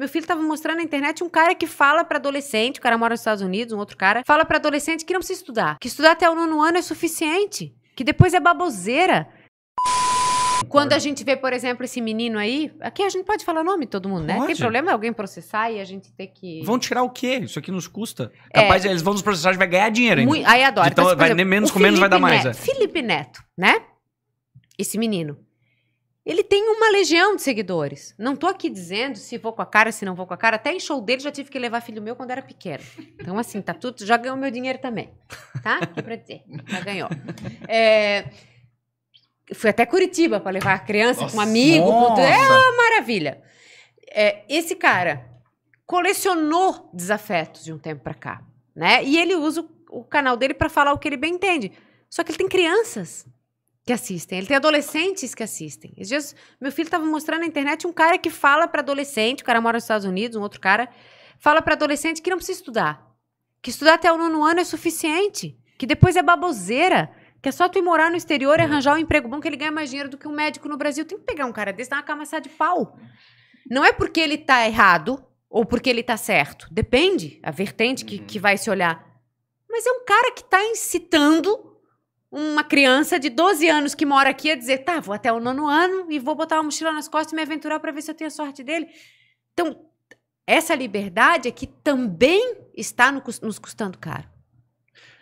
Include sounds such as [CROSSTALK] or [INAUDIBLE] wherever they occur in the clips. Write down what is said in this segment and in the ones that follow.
Meu filho tava mostrando na internet um cara que fala para adolescente, o cara mora nos Estados Unidos, um outro cara, fala para adolescente que não precisa estudar, que estudar até o nono ano é suficiente, que depois é baboseira. Quando a gente vê, por exemplo, esse menino aí, aqui a gente pode falar o nome de todo mundo, né? Tem problema alguém processar e a gente ter que. Vão tirar o quê? Isso aqui nos custa. É, Capaz, eles vão nos processar e vai ganhar dinheiro ainda. aí adora. Então, então vai exemplo, menos com menos vai dar mais. Neto, é. Felipe Neto, né? Esse menino. Ele tem uma legião de seguidores. Não tô aqui dizendo se vou com a cara, se não vou com a cara. Até em show dele já tive que levar filho meu quando era pequeno. Então, assim, tá tudo. Já ganhou meu dinheiro também. Tá? Aqui pra dizer. Já ganhou. É, fui até Curitiba para levar a criança nossa, com um amigo. Com é uma maravilha. É, esse cara colecionou desafetos de um tempo pra cá. Né? E ele usa o, o canal dele para falar o que ele bem entende. Só que ele tem crianças que assistem. Ele tem adolescentes que assistem. Esses dias, meu filho estava mostrando na internet um cara que fala para adolescente, o cara mora nos Estados Unidos, um outro cara, fala para adolescente que não precisa estudar. Que estudar até o nono ano é suficiente. Que depois é baboseira. Que é só tu ir morar no exterior e é. arranjar um emprego bom que ele ganha mais dinheiro do que um médico no Brasil. Tem que pegar um cara desse, dar uma camaçada de pau. Não é porque ele tá errado ou porque ele tá certo. Depende a vertente que, uhum. que vai se olhar. Mas é um cara que tá incitando uma criança de 12 anos que mora aqui a dizer: tá, vou até o nono ano e vou botar uma mochila nas costas e me aventurar para ver se eu tenho a sorte dele. Então, essa liberdade é que também está no, nos custando caro.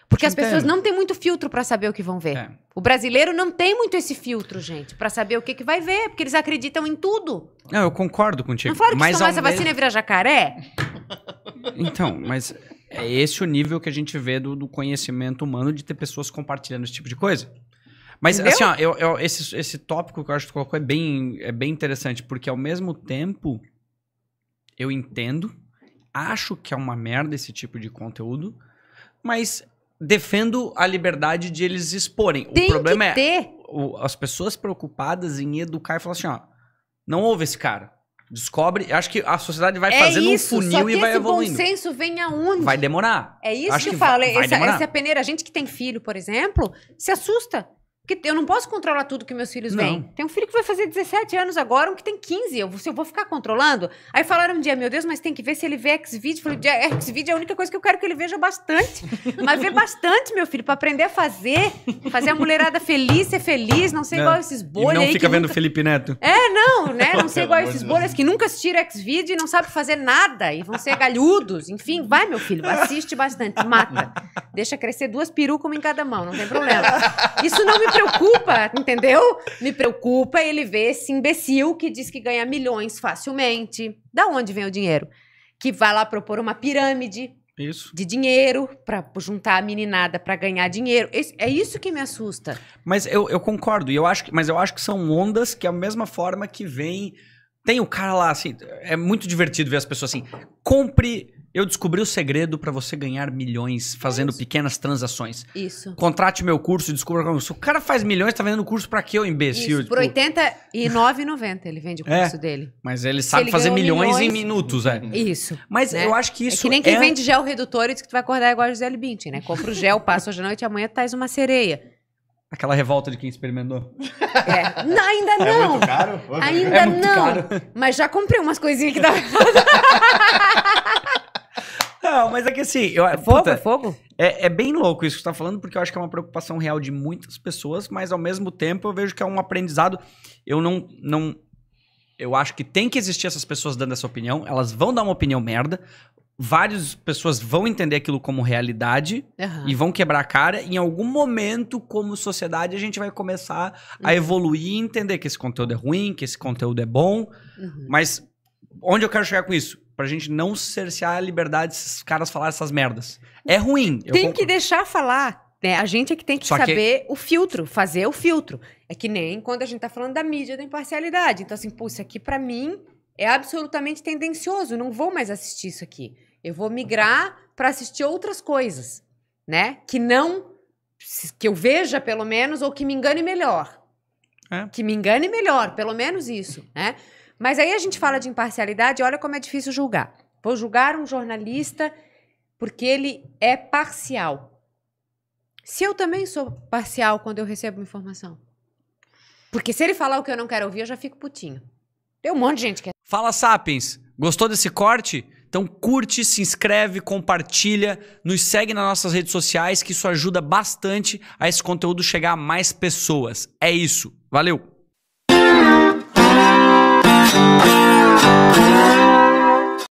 Porque as pessoas não têm muito filtro para saber o que vão ver. É. O brasileiro não tem muito esse filtro, gente, para saber o que, que vai ver, porque eles acreditam em tudo. Não, eu concordo contigo. Não falaram que mas se tomar essa mesmo... vacina jacaré? Então, mas é esse o nível que a gente vê do, do conhecimento humano de ter pessoas compartilhando esse tipo de coisa. Mas Entendeu? assim, ó, eu, eu, esse, esse tópico que eu acho que tu colocou é bem, é bem interessante, porque ao mesmo tempo eu entendo, acho que é uma merda esse tipo de conteúdo, mas defendo a liberdade de eles exporem. Tem o problema é o, as pessoas preocupadas em educar e falar assim, ó, não ouve esse cara. Descobre. Acho que a sociedade vai é fazendo isso, um funil e vai evoluindo. Esse senso vem aonde? Vai demorar. É isso acho que, eu falo. Essa, essa é peneira, a gente que tem filho, por exemplo, se assusta. Porque eu não posso controlar tudo que meus filhos vêm. Tem um filho que vai fazer 17 anos agora, um que tem 15. Eu, se eu vou ficar controlando? Aí falaram um dia, meu Deus, mas tem que ver se ele vê X-Video. Falei, X-Video é a única coisa que eu quero que ele veja bastante. [LAUGHS] mas vê bastante, meu filho, para aprender a fazer. Fazer a mulherada feliz, ser feliz, não ser é. igual esses bolhas. E não fica vendo nunca... Felipe Neto. É, não, né? [LAUGHS] Não ser igual esses bolhas que nunca assistiram X-Video e não sabem fazer nada. E vão ser galhudos. Enfim, vai, meu filho, assiste bastante, mata. Deixa crescer duas perucas, em cada mão, não tem problema. Isso não me preocupa, entendeu? Me preocupa ele ver esse imbecil que diz que ganha milhões facilmente. Da onde vem o dinheiro? Que vai lá propor uma pirâmide isso. de dinheiro para juntar a meninada para ganhar dinheiro. é isso que me assusta. Mas eu, eu concordo, e eu acho que, mas eu acho que são ondas que, a mesma forma que vem. Tem o cara lá, assim, é muito divertido ver as pessoas assim, compre eu descobri o segredo para você ganhar milhões fazendo Isso. pequenas transações. Isso. Contrate meu curso, e descubra como. Se o cara faz milhões, tá vendendo curso para quê, ô imbecil? Isso, por tipo... por R$ 89,90 ele vende o é, curso é, dele. Mas ele sabe ele fazer milhões, milhões, em minutos, é. Isso. Mas né? eu acho que é isso. É que nem quem é... vende gel redutor e diz que tu vai acordar igual a José Bündchen, né? Compra o gel, passa hoje à noite e amanhã traz uma sereia. Aquela revolta de quem experimentou. É. Não, ainda é não. É muito caro? Ainda é muito não. Caro. Mas já comprei umas coisinhas que dá. [LAUGHS] Não, mas é que assim. Eu, é fogo? Puta, é fogo? É, é, bem louco isso que você tá falando, porque eu acho que é uma preocupação real de muitas pessoas, mas ao mesmo tempo eu vejo que é um aprendizado. Eu não. não eu acho que tem que existir essas pessoas dando essa opinião. Elas vão dar uma opinião merda. Várias pessoas vão entender aquilo como realidade uhum. e vão quebrar a cara. Em algum momento, como sociedade, a gente vai começar uhum. a evoluir e entender que esse conteúdo é ruim, que esse conteúdo é bom. Uhum. Mas onde eu quero chegar com isso? pra gente não cercear a liberdade desses caras falar essas merdas. É ruim. Tem que deixar falar. Né? A gente é que tem que Só saber que... o filtro, fazer o filtro. É que nem quando a gente tá falando da mídia, da imparcialidade. Então, assim, pô, isso aqui pra mim é absolutamente tendencioso. Não vou mais assistir isso aqui. Eu vou migrar para assistir outras coisas, né? Que não que eu veja pelo menos ou que me engane melhor. É. Que me engane melhor, pelo menos isso, né? Mas aí a gente fala de imparcialidade, olha como é difícil julgar. Vou julgar um jornalista porque ele é parcial. Se eu também sou parcial quando eu recebo informação. Porque se ele falar o que eu não quero ouvir, eu já fico putinho. Tem um monte de gente que é Fala, Sapiens! Gostou desse corte? Então curte, se inscreve, compartilha, nos segue nas nossas redes sociais, que isso ajuda bastante a esse conteúdo chegar a mais pessoas. É isso. Valeu! Thank you.